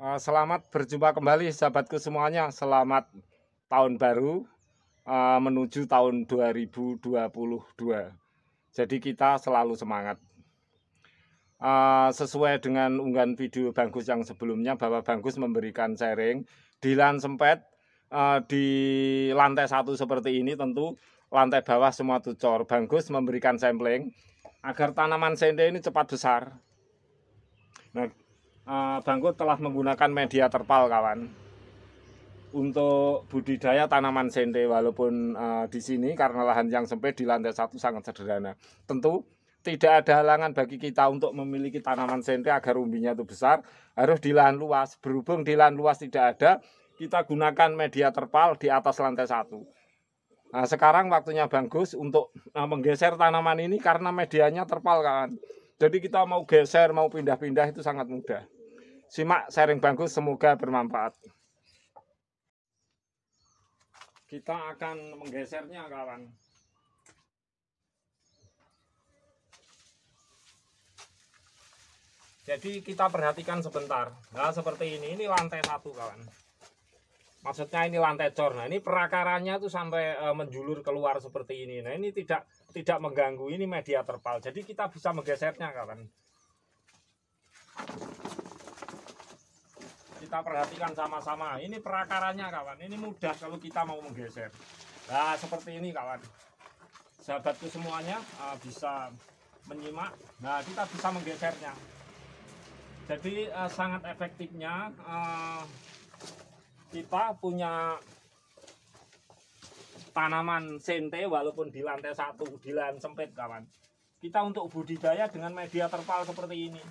Eh, selamat berjumpa kembali sahabatku semuanya. Selamat tahun baru eh, menuju tahun 2022. Jadi kita selalu semangat. Eh, sesuai dengan unggahan video Bangkus yang sebelumnya bahwa Bangkus memberikan sharing di sempet di lantai satu seperti ini tentu lantai bawah semua tucor. Bangkus memberikan sampling agar tanaman sende ini cepat besar. Nah, Eh, Bangku telah menggunakan media terpal kawan untuk budidaya tanaman sende walaupun uh, di sini karena lahan yang sempit di lantai satu sangat sederhana. Tentu tidak ada halangan bagi kita untuk memiliki tanaman sende agar umbinya itu besar harus di lahan luas. Berhubung di lahan luas tidak ada, kita gunakan media terpal di atas lantai satu. Nah, sekarang waktunya bagus untuk uh, menggeser tanaman ini karena medianya terpal kawan Jadi kita mau geser, mau pindah-pindah itu sangat mudah. Simak sharing bangku semoga bermanfaat. Kita akan menggesernya kawan. Jadi kita perhatikan sebentar. Nah, seperti ini. Ini lantai satu kawan. Maksudnya ini lantai cor. Nah, ini perakarannya tuh sampai e, menjulur keluar seperti ini. Nah, ini tidak tidak mengganggu. Ini media terpal. Jadi kita bisa menggesernya kawan kita perhatikan sama-sama. Ini perakarannya kawan. Ini mudah kalau kita mau menggeser. Nah, seperti ini kawan. Sahabatku semuanya uh, bisa menyimak. Nah, kita bisa menggesernya. Jadi uh, sangat efektifnya uh, kita punya tanaman sente walaupun di lantai satu, di lahan sempit kawan. Kita untuk budidaya dengan media terpal seperti ini.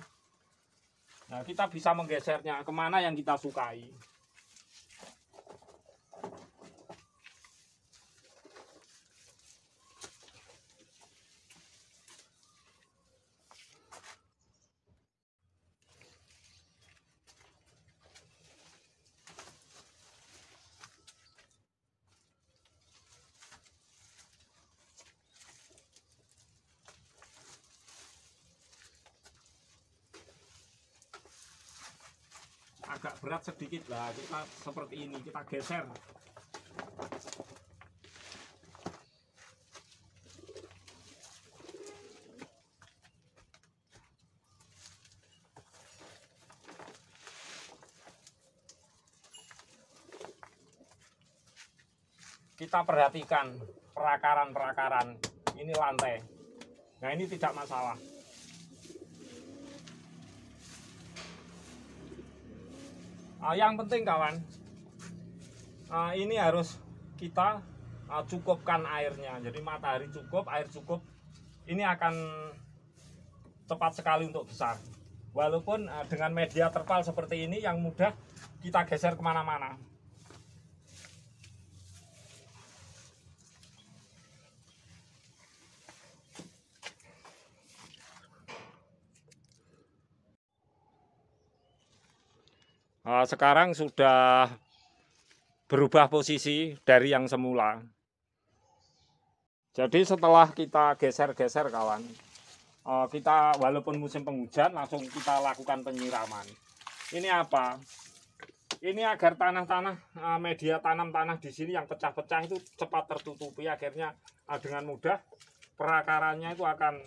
Nah, kita bisa menggesernya kemana yang kita sukai. agak berat sedikit lah kita seperti ini kita geser kita perhatikan perakaran-perakaran ini lantai nah ini tidak masalah uh, yang penting kawan uh, ini harus kita uh, cukupkan airnya jadi matahari cukup air cukup ini akan tepat sekali untuk besar walaupun uh, dengan media terpal seperti ini yang mudah kita geser kemana-mana Eh, sekarang sudah berubah posisi dari yang semula. Jadi setelah kita geser-geser kawan, eh, kita walaupun musim penghujan langsung kita lakukan penyiraman. Ini apa? Ini agar tanah-tanah eh, media tanam tanah di sini yang pecah-pecah itu cepat tertutupi akhirnya dengan mudah perakarannya itu akan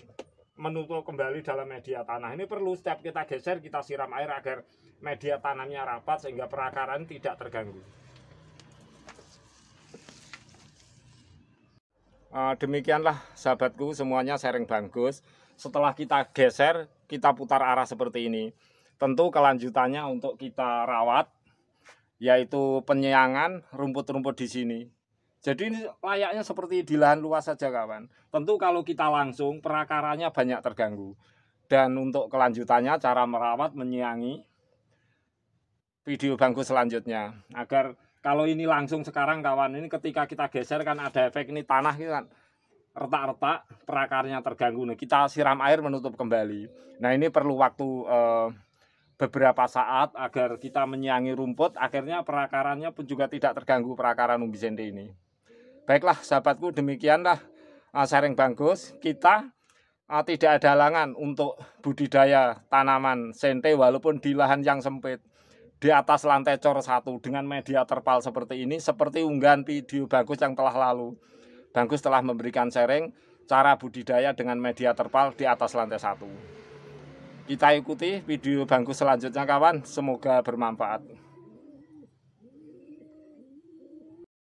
menutup kembali dalam media tanah. Ini perlu setiap kita geser, kita siram air agar media tanamnya rapat sehingga perakaran tidak terganggu. Eh, demikianlah sahabatku semuanya sering bagus. Setelah kita geser, kita putar arah seperti ini. Tentu kelanjutannya untuk kita rawat yaitu penyiangan rumput-rumput di sini. Jadi ini layaknya seperti di lahan luas saja kawan. Tentu kalau kita langsung perakarannya banyak terganggu. Dan untuk kelanjutannya cara merawat menyiangi video bangku selanjutnya. Agar kalau ini langsung sekarang kawan ini ketika kita geser kan ada efek ini tanah ini gitu kan retak-retak perakarnya terganggu. Nah, kita siram air menutup kembali. Nah ini perlu waktu eh, beberapa saat agar kita menyiangi rumput akhirnya perakarannya pun juga tidak terganggu perakaran umbi sende ini. Baiklah sahabatku demikianlah ah, sharing Bangkus. Kita ah, tidak ada halangan untuk budidaya tanaman sente walaupun di lahan yang sempit di atas lantai cor satu dengan media terpal seperti ini seperti unggahan video Bagus yang telah lalu. Bagus telah memberikan sharing cara budidaya dengan media terpal di atas lantai satu. Kita ikuti video Bagus selanjutnya kawan, semoga bermanfaat.